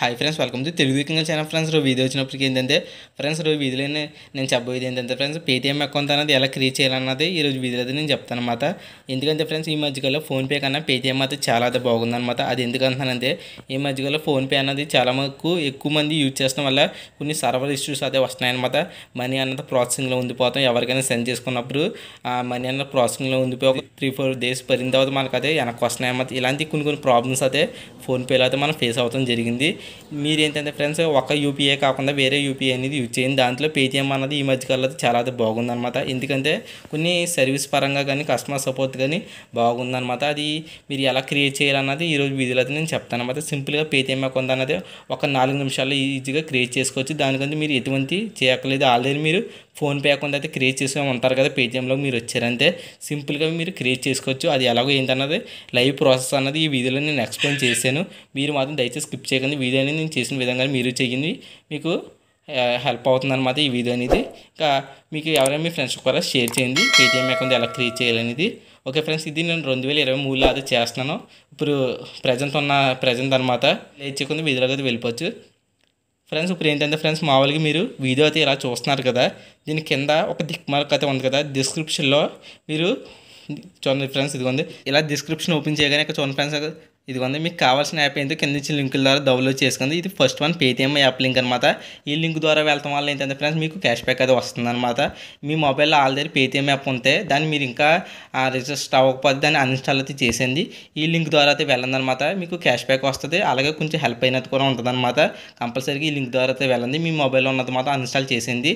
hi friends welcome to Telugu king channel friends రోజు video వచ్చినప్పటికి ఏంటంటే ఫ్రెండ్స్ రోజు వీధిలో నేను చెప్పబోయేది ఏంటంటే ఫ్రెండ్స్ పేటీఎం అకౌంట్ అనేది ఎలా క్రియేట్ చేయాలన్నది ఈరోజు వీధిలో అయితే నేను చెప్తాను అనమాట ఎందుకంటే ఫ్రెండ్స్ ఈ మధ్యకాలంలో ఫోన్పే కన్నా పేటీఎం అయితే చాలా అయితే బాగుందన్నమాట అది ఎందుకంటున్నానంటే ఈ మధ్యకాలంలో ఫోన్పే అనేది చాలా మకు ఎక్కువ మంది యూజ్ చేసిన వల్ల కొన్ని సర్వర్ ఇష్యూస్ అయితే వస్తున్నాయన్నమాట మనీ అన్నది ప్రాసెసింగ్లో ఉండిపోతాం ఎవరికైనా సెండ్ చేసుకున్నప్పుడు మనీ అన్నది ప్రాసెసింగ్లో ఉండిపోయి త్రీ ఫోర్ డేస్ పడిన తర్వాత మనకు అయితే వెనక్కి వస్తున్నాయన్నమాట ఇలాంటి కొన్ని కొన్ని ప్రాబ్లమ్స్ అయితే ఫోన్పేలో అయితే మనం ఫేస్ అవ్వడం జరిగింది మీరు ఏంటంటే ఫ్రెండ్స్ ఒక యూపీఐ కాకుండా వేరే యూపీఐ అనేది యూజ్ చేయండి దాంట్లో పేటీఎం అన్నది ఈ మధ్య మధ్యకాలంలో చాలా అది బాగుందనమాట ఎందుకంటే కొన్ని సర్వీస్ పరంగా కానీ కస్టమర్ సపోర్ట్ కానీ బాగుందనమాట అది మీరు ఎలా క్రియేట్ చేయాలన్నది ఈరోజు వీధిలో అయితే నేను చెప్తాను అనమాట సింపుల్గా పేటీఎం అకౌంట్ అన్నది ఒక నాలుగు నిమిషాల్లో ఈజీగా క్రియేట్ చేసుకోవచ్చు దానికంటే మీరు ఎటువంటి చేయక్కర్లేదు ఆల్రెడీ మీరు ఫోన్పే అకౌంట్ అయితే క్రియేట్ చేసుకుని ఉంటారు కదా పేటిఎంలో మీరు వచ్చారంటే సింపుల్గా మీరు క్రియేట్ చేసుకోవచ్చు అది ఎలాగో ఏంటన్నది లైవ్ ప్రాసెస్ అన్నది ఈ వీధిలో నేను ఎక్స్ప్లెయిన్ చేశాను మీరు మాత్రం దయచేసి స్కిప్ చేయకండి వీధి బిర్యానీ నేను చేసిన విధంగా మీరు చేయండి మీకు హెల్ప్ అవుతుంది అనమాట ఈ వీడియో అనేది ఇంకా మీకు ఎవరైనా మీ ఫ్రెండ్స్ కూడా షేర్ చేయండి పేటీఎం అకౌంట్ ఎలా క్రియేట్ చేయాలనేది ఓకే ఫ్రెండ్స్ ఇది నేను రెండు వేల ఇరవై మూడులో అది చేస్తున్నాను ఇప్పుడు ప్రజెంట్ ఉన్న ప్రజెంట్ అనమాట చేయకుండా వీధిలో అయితే వెళ్ళిపోవచ్చు ఫ్రెండ్స్ ఇప్పుడు ఏంటంటే ఫ్రెండ్స్ మామూలుగా మీరు వీడియో అయితే ఇలా చూస్తున్నారు కదా దీని కింద ఒక దిక్ మార్క్ అయితే ఉంది కదా డిస్క్రిప్షన్లో మీరు చూడండి ఫ్రెండ్స్ ఉంది ఇలా డిస్క్రిప్షన్ ఓపెన్ చేయగానే ఇక్కడ చూడండి ఫ్రెండ్స్ ఇదిగోండి మీకు కావాల్సిన యాప్ ఏంటో కింద ఇచ్చిన లింకుల ద్వారా డౌన్లోడ్ చేసుకుంది ఇది first one Paytm app link అనమాట ఈ లింక్ ద్వారా వెళ్తాం వల్ల ఏంటంటే ఫ్రెండ్స్ మీకు క్యాష్ బ్యాక్ అది వస్తుందన్నమాట మీ మొబైల్లో ఆల్రెడీ పేటీఎం యాప్ ఉంటే దాన్ని మీరు ఇంకా రిజిస్టర్ అవ్వకపోతే దాన్ని అన్ఇన్స్టాల్ అయితే చేసింది ఈ లింక్ ద్వారా అయితే అనమాట మీకు క్యాష్ బ్యాక్ వస్తుంది అలాగే కొంచెం హెల్ప్ అయినది కూడా ఉంటుంది అనమాట కంపల్సరీగా ఈ లింక్ ద్వారా అయితే వెళ్ళండి మీ మొబైల్లో ఉన్నది మాత్రం అన్ఇన్స్టాల్ చేసింది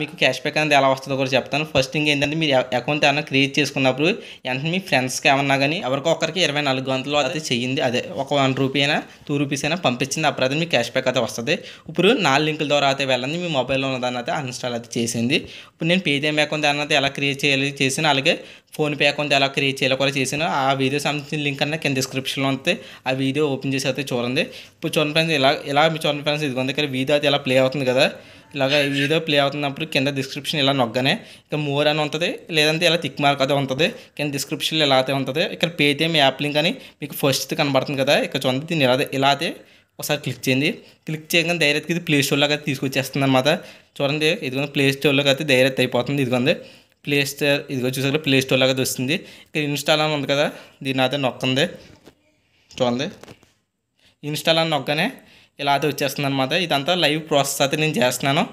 మీకు క్యాష్ బ్యాక్ అనేది ఎలా వస్తుందో కూడా చెప్తాను ఫస్ట్ థింగ్ ఏంటంటే మీరు అకౌంట్ ఏమైనా క్రియేట్ చేసుకున్నప్పుడు వెంటనే మీ ఫ్రెండ్స్కి ఏమన్నా కానీ ఎవరికో ఒకరికి ఇరవై నాలుగు గంటలు అయితే చెయ్యింది అదే ఒక వన్ రూపీ అయినా టూ రూపీస్ అయినా పంపించింది అప్పుడు మీకు క్యాష్ బ్యాక్ అయితే వస్తుంది ఇప్పుడు నాలుగు లింకుల ద్వారా అయితే వెళ్ళండి మీ మొబైల్లో ఉన్నదాన్ని అయితే అన్ఇన్స్టాల్ అయితే చేసింది ఇప్పుడు నేను పేటీఎం అకౌంట్ అన్నది ఎలా క్రియేట్ చేయాలి చేసిన అలాగే ఫోన్పే అకౌంట్ ఎలా క్రియేట్ చేయాలి కూడా చేసిన ఆ వీడియో సంబంధించిన లింక్ అన్న కింద డిస్క్రిప్షన్లో ఉంటే ఆ వీడియో ఓపెన్ చేసి అయితే చూడండి ఇప్పుడు చూడండి ఫ్రెండ్స్ ఇలా ఇలా మీ చూడండి ఫ్రెండ్స్ ఉంది కానీ వీడియో అయితే ఇలా ప్లే అవుతుంది కదా ఇలాగ వీడియో ప్లే అవుతున్నప్పుడు కింద డిస్క్రిప్షన్ ఇలా నొగ్గనే ఇక మోర్ అని ఉంటుంది లేదంటే ఇలా తిక్ మార్క్ అదే ఉంటుంది కింద డిస్క్రిప్షన్లో ఇలా అయితే ఉంటుంది ఇక్కడ పేటిఎం యాప్ లింక్ అని మీకు ఫస్ట్ కనబడుతుంది కదా ఇక్కడ చూడండి దీన్ని ఇలా ఇలా అయితే ఒకసారి క్లిక్ చేయండి క్లిక్ చేయగానే డైరెక్ట్ ఇది ప్లే స్టోర్లో అయితే తీసుకొచ్చేస్తుంది అనమాట చూడండి ఇదిగో ప్లే స్టోర్లోకి అయితే డైరెక్ట్ అయిపోతుంది ఇదిగోండి ప్లే స్టోర్ ఇదిగో చూసారు ప్లే స్టోర్లోకి అయితే వస్తుంది ఇక్కడ ఇన్స్టాల్ అని ఉంది కదా దీని అయితే నొక్కంది చూడండి ఇన్స్టాల్ అని నొక్కనే ఇలా అయితే వచ్చేస్తుంది అనమాట ఇదంతా లైవ్ ప్రాసెస్ అయితే నేను చేస్తున్నాను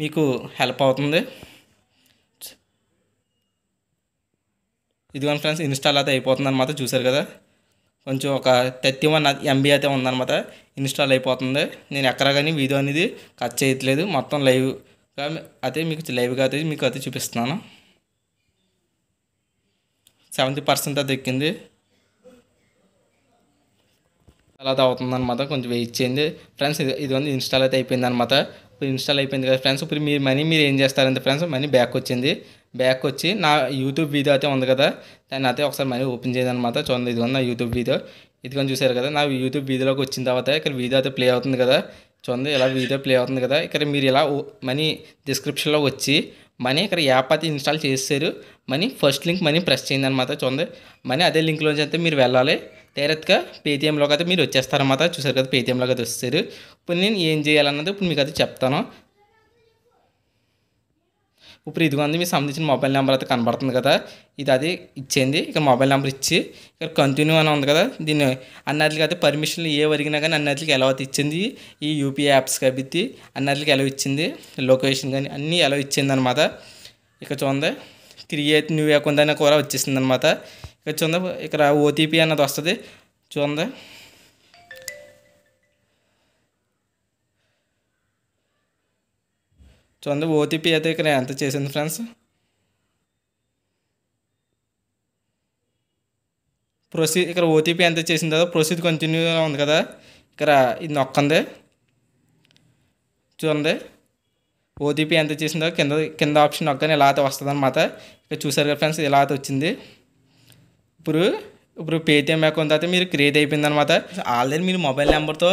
మీకు హెల్ప్ అవుతుంది ఇదిగో ఫ్రెండ్స్ ఇన్స్టాల్ అయితే అయిపోతుంది అనమాట చూసారు కదా కొంచెం ఒక థర్టీ వన్ ఎంబీ అయితే ఉందన్నమాట ఇన్స్టాల్ అయిపోతుంది నేను ఎక్కడ కానీ వీడియో అనేది కట్ చేయట్లేదు మొత్తం లైవ్గా అయితే మీకు లైవ్గా అయితే మీకు అయితే చూపిస్తున్నాను సెవెంటీ పర్సెంట్ అయితే ఎక్కింది తర్వాత అవుతుంది అనమాట కొంచెం వెయిట్ చేయండి ఫ్రెండ్స్ ఇది ఇది ఉంది ఇన్స్టాల్ అయితే అయిపోయింది అనమాట ఇప్పుడు ఇన్స్టాల్ అయిపోయింది కదా ఫ్రెండ్స్ ఇప్పుడు మీరు మనీ మీరు ఏం చేస్తారంటే ఫ్రెండ్స్ మనీ బ్యాక్ వచ్చింది బ్యాక్ వచ్చి నా యూట్యూబ్ వీడియో అయితే ఉంది కదా దాన్ని అయితే ఒకసారి మనీ ఓపెన్ అనమాట చూడండి ఇది ఉంది నా యూట్యూబ్ వీడియో ఇది కానీ చూసారు కదా నా యూట్యూబ్ వీడియోలోకి వచ్చిన తర్వాత ఇక్కడ వీడియో అయితే ప్లే అవుతుంది కదా చూడండి ఇలా వీడియో ప్లే అవుతుంది కదా ఇక్కడ మీరు ఇలా మనీ డిస్క్రిప్షన్లో వచ్చి మనీ ఇక్కడ యాప్ అయితే ఇన్స్టాల్ చేస్తారు money first link money press చేయండి అనమాట చూడండి మనీ అదే లింక్లోంచి అయితే మీరు వెళ్ళాలి డైరెక్ట్గా పేటీఎంలోకి అయితే మీరు వచ్చేస్తారన్నమాట చూసారు కదా పేటిఎంలో అయితే వస్తారు ఇప్పుడు నేను ఏం చేయాలన్నది ఇప్పుడు మీకు అయితే చెప్తాను ఇప్పుడు ఇదిగోంది మీకు సంబంధించిన మొబైల్ నెంబర్ అయితే కనబడుతుంది కదా ఇది అది ఇచ్చింది ఇక మొబైల్ నెంబర్ ఇచ్చి ఇక్కడ కంటిన్యూ అని ఉంది కదా దీన్ని అన్నట్లకి అయితే పర్మిషన్లు ఏ వరిగినా కానీ అన్నట్లకి ఎలా అయితే ఇచ్చింది ఈ యూపీఐ యాప్స్ కాబట్టి అన్నట్లకి ఎలా ఇచ్చింది లొకేషన్ కానీ అన్నీ ఎలా ఇచ్చింది అనమాట ఇక చూడండి క్రియేట్ న్యూ అకౌంట్ అనే కూడా వచ్చేసింది అనమాట ఇక్కడ చూందా ఇక్కడ ఓటీపీ అన్నది వస్తుంది చూందా చూడండి ఓటీపీ అయితే ఇక్కడ ఎంత చేసింది ఫ్రెండ్స్ ప్రొసీ ఇక్కడ ఓటీపీ ఎంత చేసింది కదా ప్రొసీజ్ కంటిన్యూగా ఉంది కదా ఇక్కడ ఇది నొక్కంది చూడండి ఓటీపీ ఎంత చేసిందో కింద కింద ఆప్షన్ నొక్కని ఇలా అయితే వస్తుంది అనమాట ఇక్కడ చూసారు కదా ఫ్రెండ్స్ ఇలా అయితే వచ్చింది ఇప్పుడు ఇప్పుడు పేటిఎం అకౌంట్ అయితే మీరు క్రియేట్ అయిపోయింది అనమాట ఆల్రెడీ మీరు మొబైల్ నెంబర్తో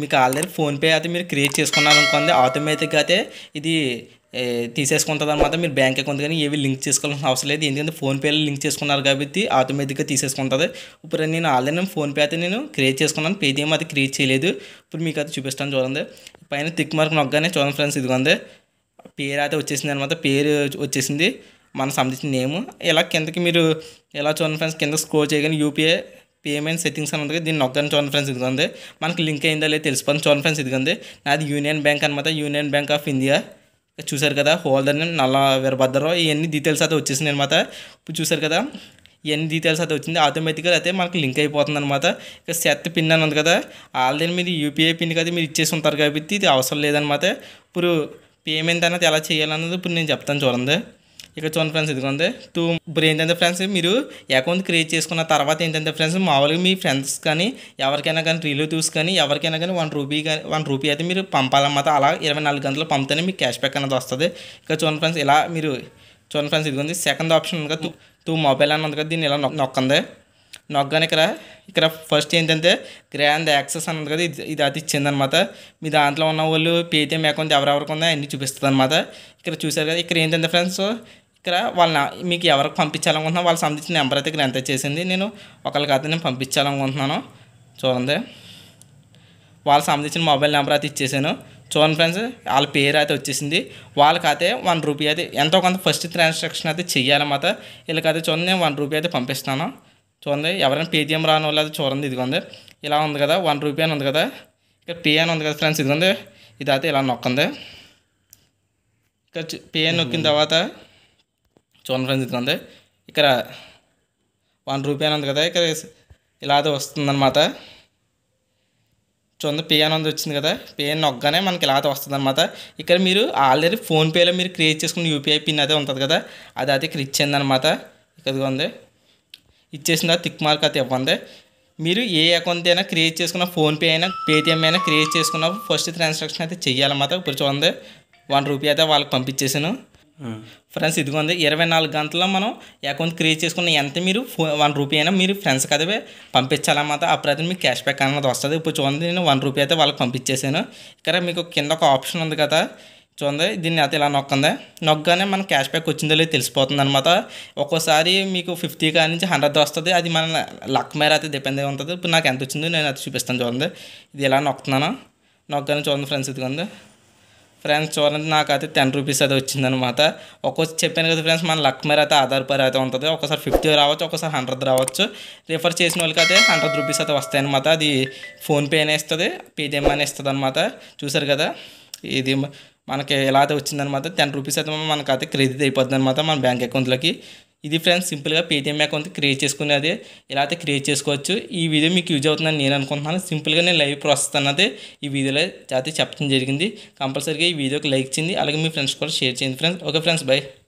మీకు ఆల్రెడీ ఫోన్పే అయితే మీరు క్రియేట్ చేసుకున్నారు అనుకోండి ఆటోమేటిక్గా అయితే ఇది తీసేసుకుంటుంది అనమాట మీరు బ్యాంక్ అకౌంట్ కానీ ఏవి లింక్ చేసుకోవాల్సిన అవసరం లేదు ఎందుకంటే ఫోన్పేలో లింక్ చేసుకున్నారు కాబట్టి ఆటోమేటిక్గా తీసేసుకుంటుంది ఇప్పుడు నేను ఆల్రెడీ ఫోన్పే అయితే నేను క్రియేట్ చేసుకున్నాను పేటిఎం అయితే క్రియేట్ చేయలేదు ఇప్పుడు మీకు అయితే చూపిస్తాను చూడండి పైన తిక్ మార్క్ నొక్కగానే చూడండి ఫ్రెండ్స్ ఇదిగోండి పేరు అయితే వచ్చేసింది అనమాట పేరు వచ్చేసింది మన సంబంధించిన నేమ్ ఇలా కిందకి మీరు ఇలా చూడండి ఫ్రెండ్స్ కింద స్కోర్ చేయగానే యూపీఐ పేమెంట్ సెట్టింగ్స్ అని ఉంది దీన్ని నొక్కని చూడండి ఫ్రెండ్స్ ఇదిగోంది మనకి లింక్ అయిందా లేదు తెలుసుకోండి చూడండి ఫ్రెండ్స్ ఇదిగోంది నాది యూనియన్ బ్యాంక్ అనమాట యూనియన్ బ్యాంక్ ఆఫ్ ఇండియా చూసారు కదా హోల్డర్ నల్ల వెరబద్దరు ఇవన్నీ డీటెయిల్స్ అయితే వచ్చేసింది అనమాట ఇప్పుడు చూసారు కదా ఎన్ని డీటెయిల్స్ అయితే వచ్చింది ఆటోమేటిక్గా అయితే మనకి లింక్ అయిపోతుంది అనమాట ఇక సెత్ పిన్ అని ఉంది కదా ఆల్రెడీ మీరు యూపీఐ పిన్ కదా మీరు ఇచ్చేసి ఉంటారు కాబట్టి ఇది అవసరం లేదనమాట ఇప్పుడు పేమెంట్ అనేది ఎలా చేయాలన్నది ఇప్పుడు నేను చెప్తాను చూడండి ఇక్కడ చూడండి ఫ్రెండ్స్ ఇదిగోండి టూ ఇప్పుడు ఏంటంటే ఫ్రెండ్స్ మీరు అకౌంట్ క్రియేట్ చేసుకున్న తర్వాత ఏంటంటే ఫ్రెండ్స్ మామూలుగా మీ ఫ్రెండ్స్ కానీ ఎవరికైనా కానీ రిలేటివ్స్ కానీ ఎవరికైనా కానీ వన్ రూపీ కానీ వన్ రూపీ అయితే మీరు పంపాలన్నమాట అలా ఇరవై నాలుగు గంటలు పంపితేనే మీకు క్యాష్ బ్యాక్ అనేది వస్తుంది ఇక్కడ చూడండి ఫ్రెండ్స్ ఇలా మీరు చూడండి ఫ్రెండ్స్ ఇదిగోంది సెకండ్ ఆప్షన్ ఉంది కదా టూ మొబైల్ అని ఉంది కదా దీన్ని ఇలా నొక్కంది నొక్కగానే ఇక్కడ ఇక్కడ ఫస్ట్ ఏంటంటే గ్రాండ్ యాక్సెస్ అన్నది కదా ఇది ఇది అది ఇచ్చిందనమాట మీ దాంట్లో ఉన్న వాళ్ళు పేటిఎం అకౌంట్ ఎవరెవరికి ఉందో అన్నీ చూపిస్తుంది అనమాట ఇక్కడ చూసారు కదా ఇక్కడ ఏంటంటే ఫ్రెండ్స్ ఇక్కడ వాళ్ళని మీకు ఎవరికి పంపించాలనుకుంటున్నా వాళ్ళు సంబంధించిన నెంబర్ అయితే ఇక్కడ ఎంత చేసింది నేను ఒకళ్ళకి అయితే నేను పంపించాలనుకుంటున్నాను చూడండి వాళ్ళకి సంబంధించిన మొబైల్ నెంబర్ అయితే ఇచ్చేసాను చూడండి ఫ్రెండ్స్ వాళ్ళ పేరు అయితే వచ్చేసింది వాళ్ళకి అయితే వన్ రూపీ అయితే ఎంతో కొంత ఫస్ట్ ట్రాన్సాక్షన్ అయితే చేయాలన్నమాట వీళ్ళకైతే చూడండి నేను వన్ రూపీ అయితే పంపిస్తాను చూడండి ఎవరైనా పేటిఎం రాని వాళ్ళు అయితే చూడండి ఇదిగోంది ఇలా ఉంది కదా వన్ రూపీ అని ఉంది కదా ఇక్కడ పే అని ఉంది కదా ఫ్రెండ్స్ ఇది అయితే ఇలా నొక్కంది ఇక్కడ పే నొక్కిన తర్వాత చూడండి ఫ్రెండ్స్ ఇది ఉంది ఇక్కడ వన్ రూపీ అని ఉంది కదా ఇక్కడ ఇలా అది వస్తుందన్నమాట చూడండి పే అని వచ్చింది కదా పే అని నొక్కగానే మనకి ఇలా వస్తుంది అనమాట ఇక్కడ మీరు ఆల్రెడీ ఫోన్పేలో మీరు క్రియేట్ చేసుకున్న యూపీఐ పిన్ అదే ఉంటుంది కదా అది అయితే ఇక్కడ ఇచ్చింది అనమాట ఇక్కడ ఉంది ఇచ్చేసిన తర్వాత మార్క్ అయితే ఇవ్వండి మీరు ఏ అకౌంట్ అయినా క్రియేట్ చేసుకున్న ఫోన్పే అయినా పేటిఎం అయినా క్రియేట్ చేసుకున్న ఫస్ట్ ట్రాన్సాక్షన్ అయితే చెయ్యాలన్నమాట ఇప్పుడు చూడండి వన్ రూపీ అయితే వాళ్ళకి పంపించేసాను ఫ్రెండ్స్ ఇదిగోంది ఇరవై నాలుగు గంటల్లో మనం అకౌంట్ క్రియేట్ చేసుకున్న ఎంత మీరు వన్ రూపీ అయినా మీరు ఫ్రెండ్స్ కదా పంపించాలన్నమాట అప్పుడైతే మీకు క్యాష్ బ్యాక్ అన్నది వస్తుంది ఇప్పుడు చూడండి నేను వన్ రూపీ అయితే వాళ్ళకి పంపించేసాను ఇక్కడ మీకు కింద ఒక ఆప్షన్ ఉంది కదా చూడండి దీన్ని అయితే ఇలా నొక్కంది నొక్కగానే మనకు క్యాష్ బ్యాక్ వచ్చిందో లేదో తెలిసిపోతుంది అనమాట ఒక్కోసారి మీకు ఫిఫ్టీ కాడి నుంచి హండ్రెడ్ వస్తుంది అది మన లక్ మేర అయితే డిపెండ్ అయి ఉంటుంది ఇప్పుడు నాకు ఎంత వచ్చిందో నేను అది చూపిస్తాను చూడండి ఇది ఇలా నొక్కుతున్నాను నొక్కగానే చూడండి ఫ్రెండ్స్ ఇదిగోండి ఫ్రెండ్స్ చూడండి నాకైతే టెన్ రూపీస్ అది వచ్చిందనమాట ఒక్కోసారి చెప్పాను కదా ఫ్రెండ్స్ మన లక్ మీద అయితే ఆధారపడి అయితే ఉంటుంది ఒకసారి ఫిఫ్టీ రావచ్చు ఒకసారి హండ్రెడ్ రావచ్చు రిఫర్ చేసిన వాళ్ళకి అయితే హండ్రెడ్ రూపీస్ అయితే వస్తాయి అనమాట అది ఫోన్పే అనే ఇస్తుంది పేటిఎం అనే ఇస్తుంది అనమాట చూసారు కదా ఇది మనకి ఎలా అయితే వచ్చిందనమాట టెన్ రూపీస్ అయితే మనకైతే క్రెడిట్ అయిపోద్ది అనమాట మన బ్యాంక్ అకౌంట్లోకి ఇది ఫ్రెండ్స్ సింపుల్గా పేటీఎం అకౌంట్ క్రియేట్ అది ఇలా అయితే క్రియేట్ చేసుకోవచ్చు ఈ వీడియో మీకు యూజ్ అవుతుందని నేను అనుకుంటున్నాను సింపుల్గా నేను లైవ్ ప్రాసెస్ అన్నది ఈ వీడియోలో అయితే చెప్పడం జరిగింది కంపల్సరీగా ఈ వీడియోకి లైక్ చేయండి అలాగే మీ ఫ్రెండ్స్ కూడా షేర్ చేయండి ఫ్రెండ్స్ ఓకే ఫ్రెండ్స్ బై